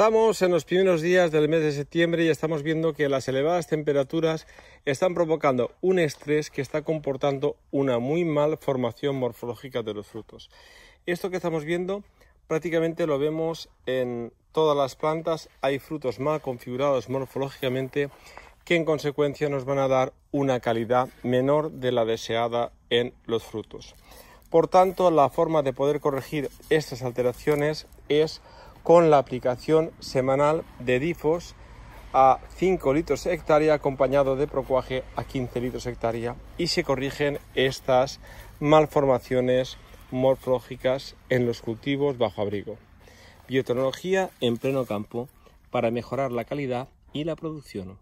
Estamos en los primeros días del mes de septiembre y estamos viendo que las elevadas temperaturas están provocando un estrés que está comportando una muy mal formación morfológica de los frutos. Esto que estamos viendo prácticamente lo vemos en todas las plantas. Hay frutos mal configurados morfológicamente que en consecuencia nos van a dar una calidad menor de la deseada en los frutos. Por tanto, la forma de poder corregir estas alteraciones es con la aplicación semanal de difos a 5 litros hectárea acompañado de procuaje a 15 litros hectárea y se corrigen estas malformaciones morfológicas en los cultivos bajo abrigo. Biotecnología en pleno campo para mejorar la calidad y la producción.